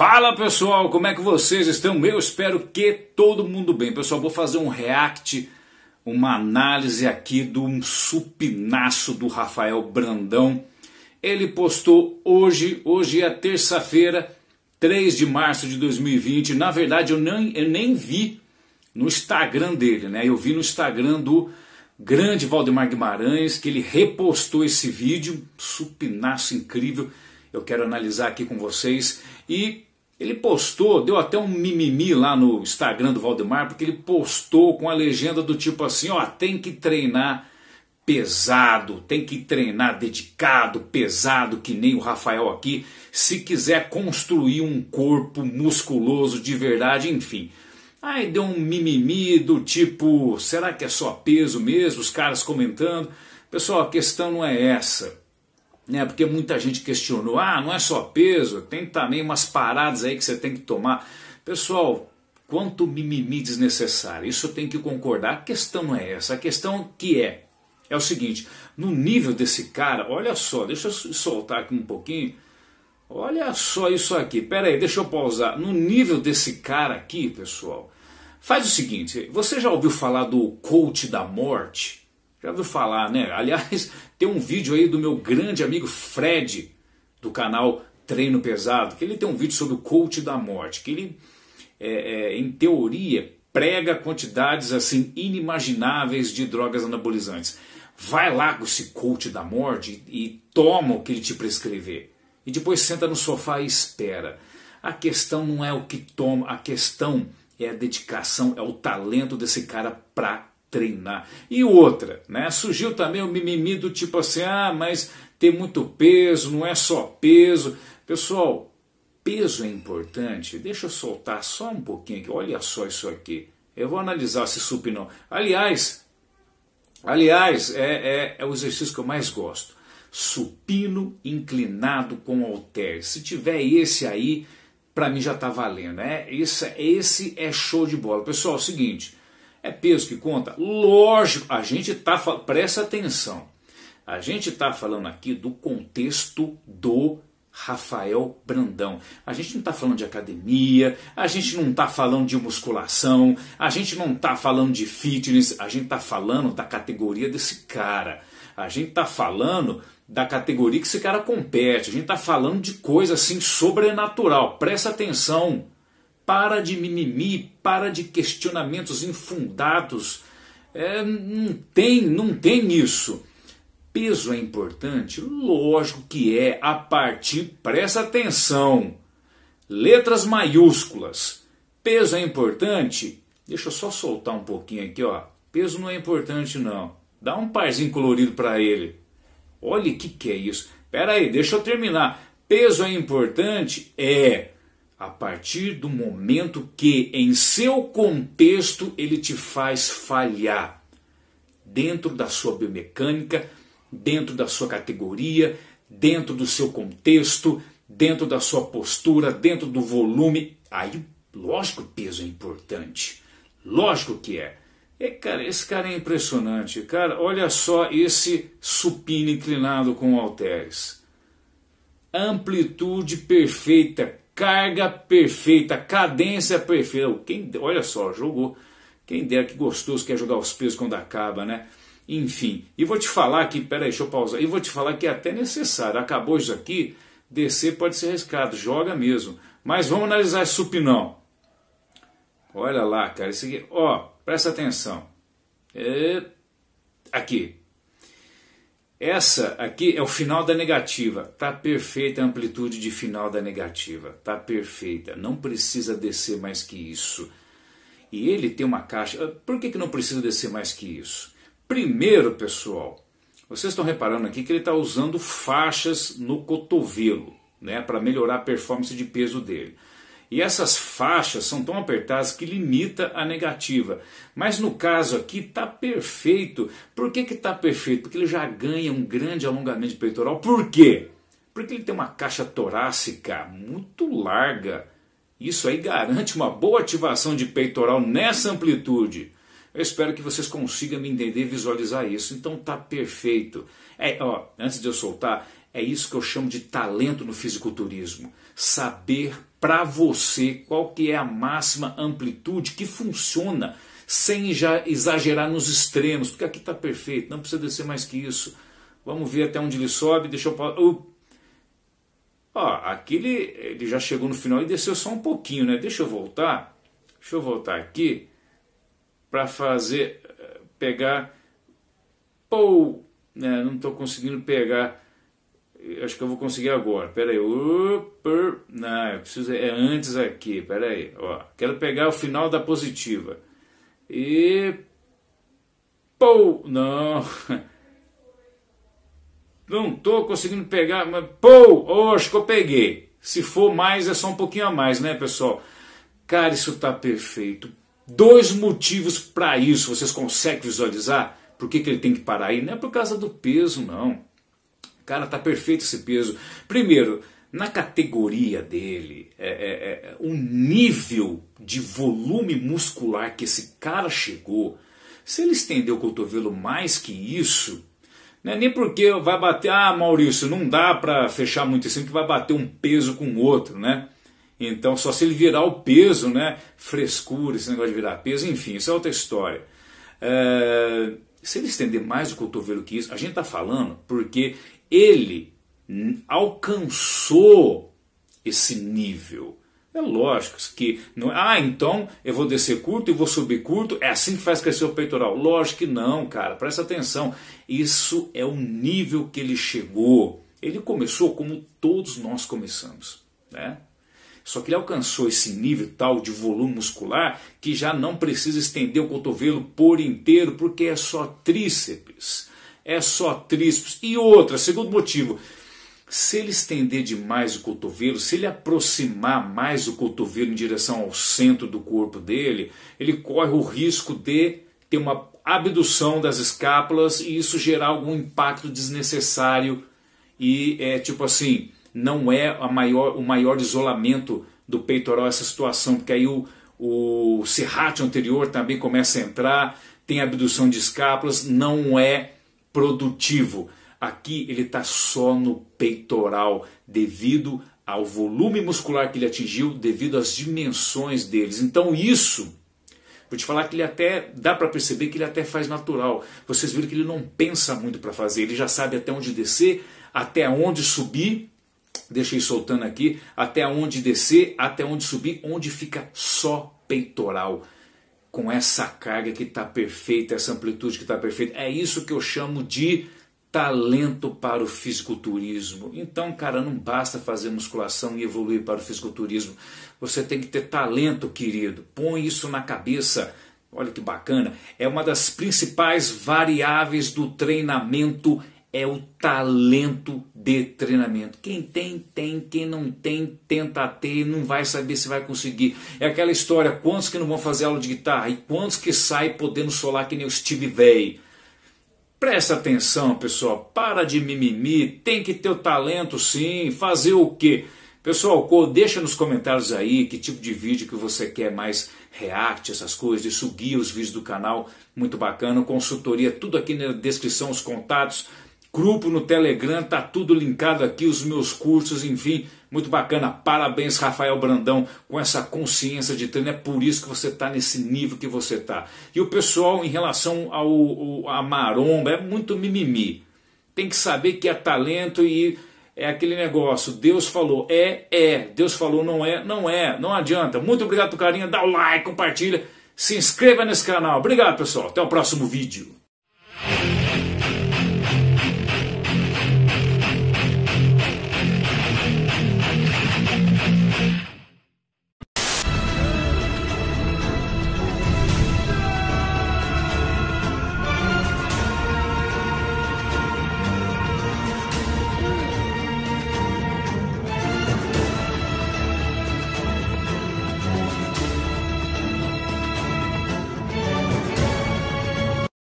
Fala pessoal, como é que vocês estão? Eu espero que todo mundo bem. Pessoal, vou fazer um react, uma análise aqui de um supinaço do Rafael Brandão. Ele postou hoje, hoje é terça-feira, 3 de março de 2020. Na verdade, eu nem, eu nem vi no Instagram dele, né? Eu vi no Instagram do grande Valdemar Guimarães, que ele repostou esse vídeo, supinaço incrível. Eu quero analisar aqui com vocês e ele postou, deu até um mimimi lá no Instagram do Valdemar, porque ele postou com a legenda do tipo assim: ó, tem que treinar pesado, tem que treinar dedicado, pesado, que nem o Rafael aqui, se quiser construir um corpo musculoso de verdade, enfim. Aí deu um mimimi do tipo: será que é só peso mesmo? Os caras comentando. Pessoal, a questão não é essa né? Porque muita gente questionou: ah, não é só peso, tem também umas paradas aí que você tem que tomar. Pessoal, quanto mimimi desnecessário, isso eu tenho que concordar. A questão não é essa, a questão que é. É o seguinte, no nível desse cara, olha só, deixa eu soltar aqui um pouquinho. Olha só isso aqui. Pera aí, deixa eu pausar. No nível desse cara aqui, pessoal, faz o seguinte: você já ouviu falar do coach da morte? Já ouviu falar, né? Aliás, tem um vídeo aí do meu grande amigo Fred, do canal Treino Pesado, que ele tem um vídeo sobre o coach da morte, que ele, é, é, em teoria, prega quantidades assim inimagináveis de drogas anabolizantes. Vai lá com esse coach da morte e, e toma o que ele te prescrever. E depois senta no sofá e espera. A questão não é o que toma, a questão é a dedicação, é o talento desse cara pra treinar. E outra, né? Surgiu também o mimimi do tipo assim: ah, mas tem muito peso, não é só peso. Pessoal, peso é importante. Deixa eu soltar só um pouquinho aqui. Olha só isso aqui. Eu vou analisar se subi Aliás, aliás, é, é, é o exercício que eu mais gosto. Supino inclinado com halter. Se tiver esse aí, para mim já tá valendo. Né? É, esse, esse é show de bola. Pessoal, é o seguinte, é peso que conta? Lógico, a gente está, presta atenção, a gente está falando aqui do contexto do Rafael Brandão. A gente não está falando de academia, a gente não está falando de musculação, a gente não está falando de fitness, a gente está falando da categoria desse cara. A gente está falando da categoria que esse cara compete, a gente está falando de coisa assim sobrenatural. Presta atenção para de mimimi, para de questionamentos infundados. É, não tem, não tem isso. Peso é importante? Lógico que é, a partir, presta atenção, letras maiúsculas. Peso é importante? Deixa eu só soltar um pouquinho aqui, ó. Peso não é importante não. Dá um parzinho colorido para ele. Olha o que, que é isso. Pera aí, deixa eu terminar. Peso é importante? É a partir do momento que, em seu contexto, ele te faz falhar. Dentro da sua biomecânica, dentro da sua categoria, dentro do seu contexto, dentro da sua postura, dentro do volume. Aí, lógico, o peso é importante. Lógico que é. é cara, esse cara é impressionante. Cara, olha só esse supino inclinado com halteres. Amplitude perfeita, carga perfeita, cadência perfeita. Quem, olha só, jogou. Quem dera que gostoso quer é jogar os pesos quando acaba, né? Enfim, e vou te falar que, peraí, deixa eu pausar, e vou te falar que é até necessário, acabou isso aqui, descer pode ser arriscado, joga mesmo. Mas vamos analisar esse supinão. Olha lá, cara, isso aqui, ó, presta atenção. É, aqui, essa aqui é o final da negativa. Tá perfeita a amplitude de final da negativa. Tá perfeita. Não precisa descer mais que isso. E ele tem uma caixa. Ah, por que, que não precisa descer mais que isso? Primeiro, pessoal, vocês estão reparando aqui que ele está usando faixas no cotovelo, né, para melhorar a performance de peso dele. E essas faixas são tão apertadas que limita a negativa. Mas no caso aqui está perfeito. Por que está perfeito? Porque ele já ganha um grande alongamento peitoral. Por quê? Porque ele tem uma caixa torácica muito larga. Isso aí garante uma boa ativação de peitoral nessa amplitude. Eu espero que vocês consigam me entender e visualizar isso. Então tá perfeito. É, ó, antes de eu soltar, é isso que eu chamo de talento no fisiculturismo. Saber para você qual que é a máxima amplitude que funciona sem já exagerar nos extremos, porque aqui está perfeito, não precisa descer mais que isso. Vamos ver até onde ele sobe, deixa eu... Uh, ó, aqui ele, ele já chegou no final e desceu só um pouquinho, né? Deixa eu voltar, deixa eu voltar aqui para fazer, eh, pegar... Pou, né? não estou conseguindo pegar acho que eu vou conseguir agora. Pera aí. Opa. Não, eu preciso. É antes aqui. Pera aí. Ó, quero pegar o final da positiva. E. Pou! Não! Não tô conseguindo pegar. Mas... Pou! Oh, acho que eu peguei. Se for mais, é só um pouquinho a mais, né, pessoal? Cara, isso tá perfeito. Dois motivos para isso. Vocês conseguem visualizar? Por que, que ele tem que parar aí? Não é por causa do peso, não Cara, tá perfeito esse peso. Primeiro, na categoria dele, é, é, é, o é, nível de volume muscular que esse cara chegou, se ele estender o cotovelo mais que isso, não é nem porque vai bater, ah Maurício, não dá para fechar muito assim, que vai bater um peso com o outro, né? Então, só se ele virar o peso, né? Frescura, esse negócio de virar peso, enfim, isso é outra história. É se ele estender mais o cotovelo que isso, a gente tá falando porque ele alcançou esse nível. É lógico que não. É, ah, então eu vou descer curto e vou subir curto. É assim que faz crescer o peitoral? Lógico que não, cara. Presta atenção. Isso é o nível que ele chegou. Ele começou como todos nós começamos, né? Só que ele alcançou esse nível tal de volume muscular que já não precisa estender o cotovelo por inteiro, porque é só tríceps é só tríceps. E outra, segundo motivo, se ele estender demais o cotovelo, se ele aproximar mais o cotovelo em direção ao centro do corpo dele, ele corre o risco de ter uma abdução das escápulas e isso gerar algum impacto desnecessário e é tipo assim, não é a maior, o maior isolamento do peitoral essa situação, porque aí o, o serrate anterior também começa a entrar, tem abdução de escápulas, não é produtivo. Aqui ele está só no peitoral, devido ao volume muscular que ele atingiu, devido às dimensões deles. Então isso, vou te falar que ele até dá para perceber que ele até faz natural. Vocês viram que ele não pensa muito para fazer, ele já sabe até onde descer, até onde subir. Deixei soltando aqui, até onde descer, até onde subir, onde fica só peitoral com essa carga que está perfeita, essa amplitude que está perfeita. É isso que eu chamo de talento para o fisiculturismo. Então, cara, não basta fazer musculação e evoluir para o fisiculturismo. Você tem que ter talento, querido. Põe isso na cabeça. Olha que bacana. É uma das principais variáveis do treinamento é o talento de treinamento. Quem tem, tem. Quem não tem, tenta ter. Não vai saber se vai conseguir. É aquela história: quantos que não vão fazer aula de guitarra e quantos que saem podendo solar que nem o Steve Vai. Presta atenção, pessoal. Para de mimimi. Tem que ter o talento, sim. Fazer o quê? Pessoal, deixa nos comentários aí que tipo de vídeo que você quer mais react, essas coisas, isso guia os vídeos do canal, muito bacana, consultoria, tudo aqui na descrição, os contatos, grupo no Telegram, tá tudo linkado aqui, os meus cursos, enfim, muito bacana. Parabéns, Rafael Brandão, com essa consciência de treino. É por isso que você está nesse nível que você está. E o pessoal, em relação ao, ao, a maromba, é muito mimimi. Tem que saber que é talento e é aquele negócio. Deus falou é, é. Deus falou não é, não é. Não adianta. Muito obrigado pelo carinho. Dá o like, compartilha. Se inscreva nesse canal. Obrigado, pessoal. Até o próximo vídeo.